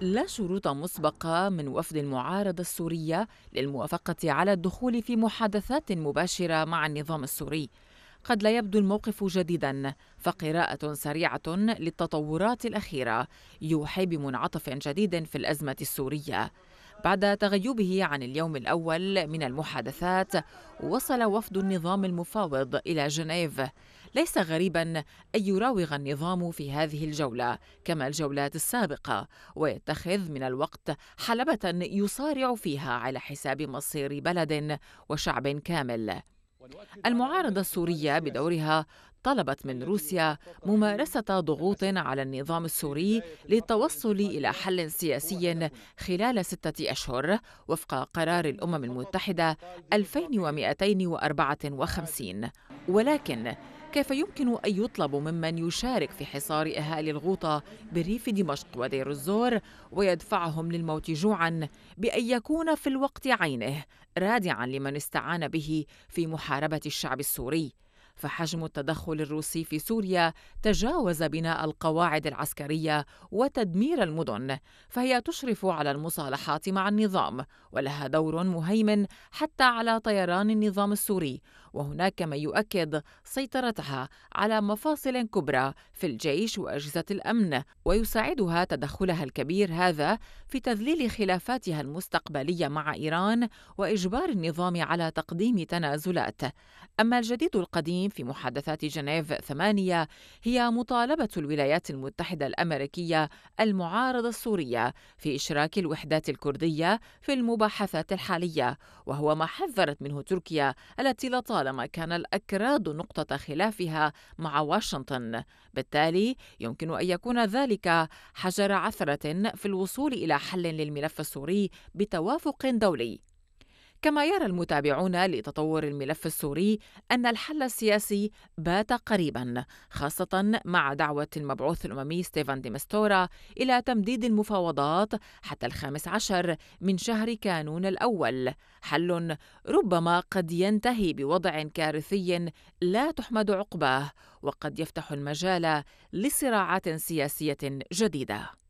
لا شروط مسبقة من وفد المعارضة السورية للموافقة على الدخول في محادثات مباشرة مع النظام السوري. قد لا يبدو الموقف جديدا فقراءة سريعة للتطورات الأخيرة يوحي بمنعطف جديد في الأزمة السورية. بعد تغيبه عن اليوم الأول من المحادثات وصل وفد النظام المفاوض إلى جنيف ليس غريبا أن يراوغ النظام في هذه الجولة كما الجولات السابقة ويتخذ من الوقت حلبة يصارع فيها على حساب مصير بلد وشعب كامل المعارضة السورية بدورها طلبت من روسيا ممارسة ضغوط على النظام السوري للتوصل إلى حل سياسي خلال ستة أشهر وفق قرار الأمم المتحدة 2254 ولكن كيف يمكن أن يطلب ممن يشارك في حصار أهالي الغوطة بريف دمشق ودير الزور ويدفعهم للموت جوعا بأن يكون في الوقت عينه رادعا لمن استعان به في محاربة الشعب السوري فحجم التدخل الروسي في سوريا تجاوز بناء القواعد العسكريه وتدمير المدن فهي تشرف على المصالحات مع النظام ولها دور مهيمن حتى على طيران النظام السوري وهناك من يؤكد سيطرتها على مفاصل كبرى في الجيش واجهزه الامن ويساعدها تدخلها الكبير هذا في تذليل خلافاتها المستقبليه مع ايران واجبار النظام على تقديم تنازلات اما الجديد القديم في محادثات جنيف ثمانيه هي مطالبه الولايات المتحده الامريكيه المعارضه السوريه في اشراك الوحدات الكرديه في المباحثات الحاليه وهو ما حذرت منه تركيا التي لا طالما كان الأكراد نقطة خلافها مع واشنطن بالتالي يمكن أن يكون ذلك حجر عثرة في الوصول إلى حل للملف السوري بتوافق دولي كما يرى المتابعون لتطور الملف السوري أن الحل السياسي بات قريبا خاصة مع دعوة المبعوث الأممي ستيفان ديمستورا إلى تمديد المفاوضات حتى الخامس عشر من شهر كانون الأول حل ربما قد ينتهي بوضع كارثي لا تحمد عقباه وقد يفتح المجال لصراعات سياسية جديدة